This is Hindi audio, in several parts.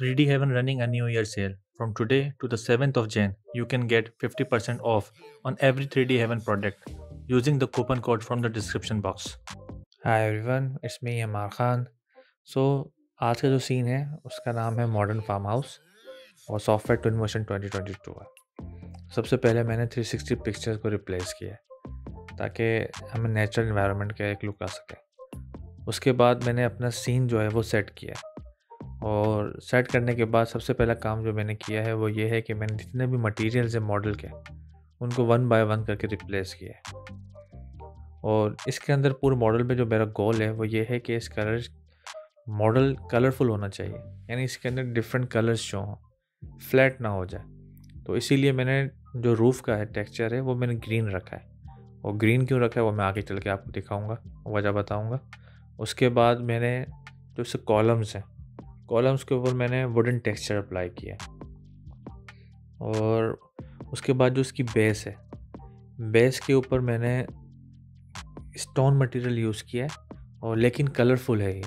3D Heaven running a new year sale. From today to the 7th of Jan, you can get 50% off on every 3D Heaven product using the coupon code from the description box. Hi everyone, it's me Amar Khan. So, आज का जो सीन है उसका नाम है मॉडर्न फार्म हाउस और सॉफ्टवेयर ट्विन वर्शन 2022 है सबसे पहले मैंने 360 पिक्चर्स को रिप्लेस किया है ताकि हमें नेचुरल इन्वायरमेंट का एक लुक आ सके उसके बाद मैंने अपना सीन जो है वो सेट किया और सेट करने के बाद सबसे पहला काम जो मैंने किया है वो ये है कि मैंने जितने भी मटेरियल्स हैं मॉडल के उनको वन बाय वन करके रिप्लेस किया है और इसके अंदर पूरे मॉडल में जो मेरा गोल है वो ये है कि इस कलर मॉडल कलरफुल होना चाहिए यानी इसके अंदर डिफरेंट कलर्स जो हों फ्लैट ना हो जाए तो इसीलिए मैंने जो रूफ़ का है टेक्सचर है वो मैंने ग्रीन रखा है और ग्रीन क्यों रखा है वो मैं आगे चल के आपको दिखाऊंगा वजह बताऊंगा उसके बाद मैंने जो कॉलम्स हैं कॉलम्स के ऊपर मैंने वुडन टेक्सचर अप्लाई किया और उसके बाद जो उसकी बेस है बेस के ऊपर मैंने स्टोन मटेरियल यूज़ किया है और लेकिन कलरफुल है ये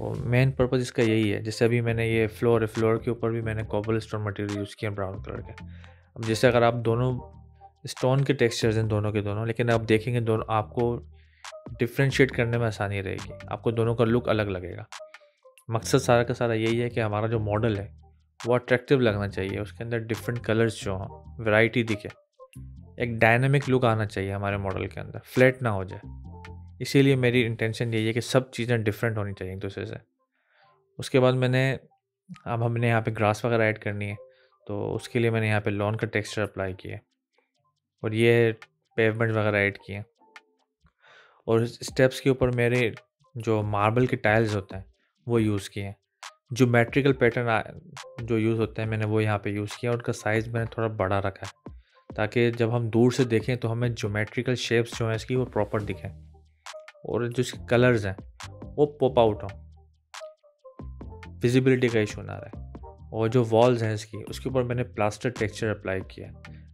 और मेन पर्पज़ इसका यही है जैसे अभी मैंने ये फ्लोर है फ्लोर के ऊपर भी मैंने कॉबल स्टोन मटेरियल यूज़ किया ब्राउन कलर का अब जैसे अगर आप दोनों स्टोन के टेक्सचर्स हैं दोनों के दोनों लेकिन आप देखेंगे दोनों आपको डिफ्रेंशिएट करने में आसानी रहेगी आपको दोनों का लुक अलग लगेगा मकसद सारा का सारा यही है कि हमारा जो मॉडल है वो अट्रैक्टिव लगना चाहिए उसके अंदर डिफरेंट कलर्स जो हों वैरायटी दिखे एक डायनेमिक लुक आना चाहिए हमारे मॉडल के अंदर फ्लैट ना हो जाए इसीलिए मेरी इंटेंशन यही है कि सब चीज़ें डिफरेंट होनी चाहिए एक दूसरे से उसके बाद मैंने अब हमने यहाँ पे ग्रास वगैरह ऐड करनी है तो उसके लिए मैंने यहाँ पे लॉन का टेक्सचर अप्लाई किया और ये पेवमेंट वगैरह ऐड किए और स्टेप्स के ऊपर मेरे जो मार्बल के टाइल्स होते हैं वो यूज़ किए जोमेट्रिकल पैटर्न जो यूज़ होते हैं मैंने वो यहाँ पे यूज़ किया उनका साइज़ मैंने थोड़ा बड़ा रखा है ताकि जब हम दूर से देखें तो हमें जोमेट्रिकल शेप्स जो हैं इसकी वो प्रॉपर दिखें और जो इसके कलर्स हैं वो पॉप आउट हों विजिबिलिटी का इशू ना रहे और जो वॉल्स हैं इसकी उसके ऊपर मैंने प्लास्टर टेक्सचर अप्लाई किया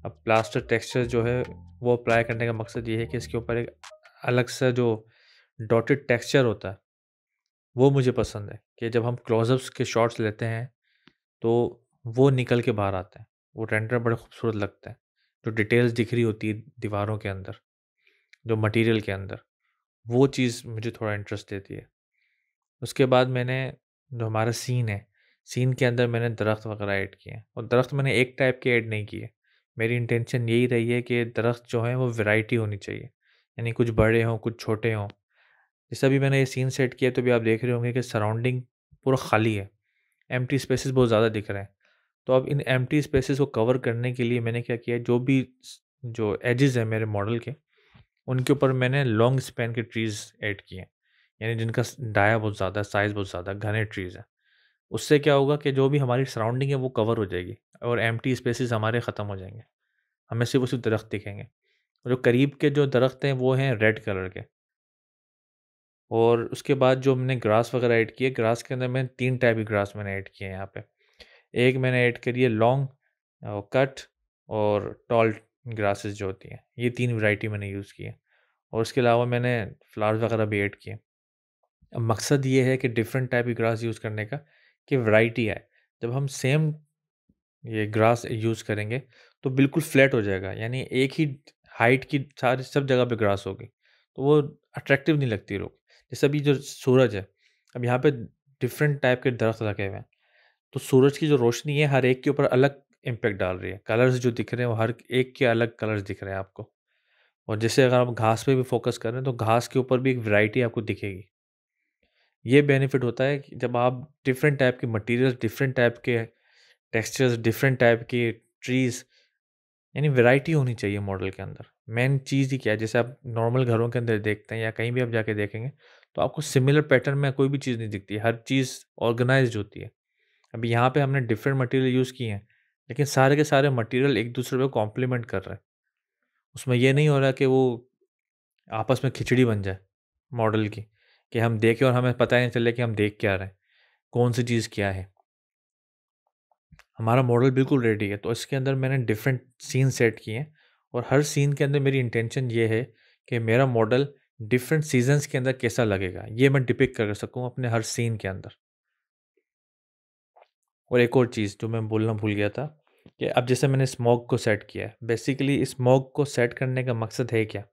अब प्लास्टर टेक्सचर जो है वो अप्लाई करने का मकसद ये है कि इसके ऊपर एक अलग सा जो डॉटेड टेक्सचर होता है वो मुझे पसंद है कि जब हम क्लोजअप्स के शॉट्स लेते हैं तो वो निकल के बाहर आते हैं वो रेंडर बड़े खूबसूरत लगते हैं जो डिटेल्स दिख रही होती है दीवारों के अंदर जो मटेरियल के अंदर वो चीज़ मुझे थोड़ा इंटरेस्ट देती है उसके बाद मैंने जो हमारा सीन है सीन के अंदर मैंने दरख्त वगैरह ऐड किए हैं और दरख्त मैंने एक टाइप के ऐड नहीं किए मेरी इंटेंशन यही रही है कि दरख्त जो हैं वो वैरायटी होनी चाहिए यानी कुछ बड़े हों कुछ छोटे हों जैसे अभी मैंने ये सीन सेट किया तो भी आप देख रहे होंगे कि सराउंडिंग पूरा खाली है एम टी स्पेसिस बहुत ज़्यादा दिख रहे हैं तो अब इन एम टी स्पेसिस को कवर करने के लिए मैंने क्या किया जो भी जो एजेस हैं मेरे मॉडल के उनके ऊपर मैंने लॉन्ग स्पेन के ट्रीज़ ऐड किए हैं यानी जिनका डाया बहुत ज़्यादा साइज़ बहुत ज़्यादा घने ट्रीज़ हैं उससे क्या होगा कि जो भी हमारी सराउंडिंग है वो कवर हो जाएगी और एम टी स्पेसिस हमारे ख़त्म हो जाएंगे हमें सिर्फ उसी दरख्त दिखेंगे जो करीब के जो दरख्त हैं वो हैं रेड कलर के और उसके बाद जो हमने ग्रास वगैरह ऐड किए ग्रास के अंदर मैंने तीन टाइप के ग्रास मैंने ऐड किए हैं यहाँ पे एक मैंने ऐड करी है लॉन्ग कट और टॉल ग्रासेस जो होती हैं ये तीन वैरायटी मैंने यूज़ की है और उसके अलावा मैंने फ्लावर्स वगैरह भी ऐड किए अब मकसद ये है कि डिफरेंट टाइप की ग्रास यूज़ करने का कि वैरायटी आए जब हम सेम ये ग्रास यूज़ करेंगे तो बिल्कुल फ्लैट हो जाएगा यानी एक ही हाइट की सारी सब जगह पे ग्रास होगी तो वो अट्रैक्टिव नहीं लगती लोग जैसे अभी जो सूरज है अब यहाँ पे डिफरेंट टाइप के दरख्त लगे हुए हैं तो सूरज की जो रोशनी है हर एक के ऊपर अलग इम्पैक्ट डाल रही है कलर्स जो दिख रहे हैं वो हर एक के अलग कलर्स दिख रहे हैं आपको और जैसे अगर आप घास पे भी फोकस कर रहे हैं तो घास के ऊपर भी एक वैरायटी आपको दिखेगी ये बेनिफिट होता है कि जब आप डिफरेंट टाइप के मटेरियल्स डिफरेंट टाइप के टेक्सचर्स डिफरेंट टाइप के ट्रीज़ यानी वैरायटी होनी चाहिए मॉडल के अंदर मेन चीज़ ही क्या है जैसे आप नॉर्मल घरों के अंदर देखते हैं या कहीं भी आप जाके देखेंगे तो आपको सिमिलर पैटर्न में कोई भी चीज़ नहीं दिखती हर चीज़ ऑर्गेनाइज होती है अभी यहाँ पे हमने डिफरेंट मटेरियल यूज़ किए हैं लेकिन सारे के सारे मटेरियल एक दूसरे को कॉम्प्लीमेंट कर रहे हैं उसमें यह नहीं हो रहा कि वो आपस में खिचड़ी बन जाए मॉडल की कि हम देखें और हमें पता ही नहीं चले कि हम देख क्या रहे हैं कौन सी चीज़ क्या है हमारा मॉडल बिल्कुल रेडी है तो इसके अंदर मैंने डिफरेंट सीन सेट किए हैं और हर सीन के अंदर मेरी इंटेंशन ये है कि मेरा मॉडल डिफरेंट सीजन्स के अंदर कैसा लगेगा ये मैं डिपिक कर सकूँ अपने हर सीन के अंदर और एक और चीज़ जो मैं बोलना भूल गया था कि अब जैसे मैंने स्मॉग को सेट किया है बेसिकली स्मॉग को सेट करने का मकसद है क्या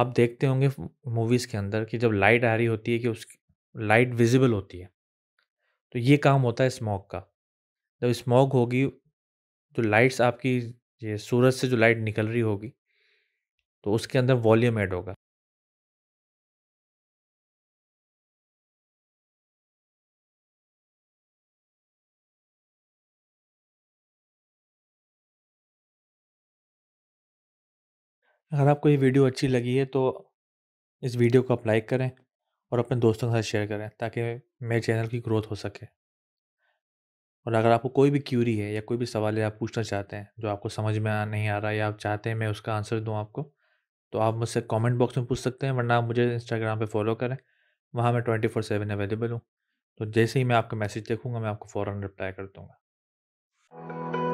आप देखते होंगे मूवीज़ के अंदर कि जब लाइट आ रही होती है कि उस लाइट विजिबल होती है तो ये काम होता है स्मॉग का जब स्मॉग होगी तो लाइट्स आपकी ये सूरज से जो लाइट निकल रही होगी तो उसके अंदर वॉल्यूम ऐड होगा अगर आपको ये वीडियो अच्छी लगी है तो इस वीडियो को आप लाइक करें और अपने दोस्तों के साथ शेयर करें ताकि मेरे चैनल की ग्रोथ हो सके और अगर आपको कोई भी क्यूरी है या कोई भी सवाल है आप पूछना चाहते हैं जो आपको समझ में आ नहीं आ रहा या आप चाहते हैं मैं उसका आंसर दूँ आपको तो आप मुझसे कमेंट बॉक्स में पूछ सकते हैं वरना आप मुझे इंस्टाग्राम पे फॉलो करें वहाँ मैं ट्वेंटी फोर सेवन अवेलेबल हूँ तो जैसे ही मैं आपका मैसेज देखूँगा मैं आपको फ़ौर रिप्लाई कर दूँगा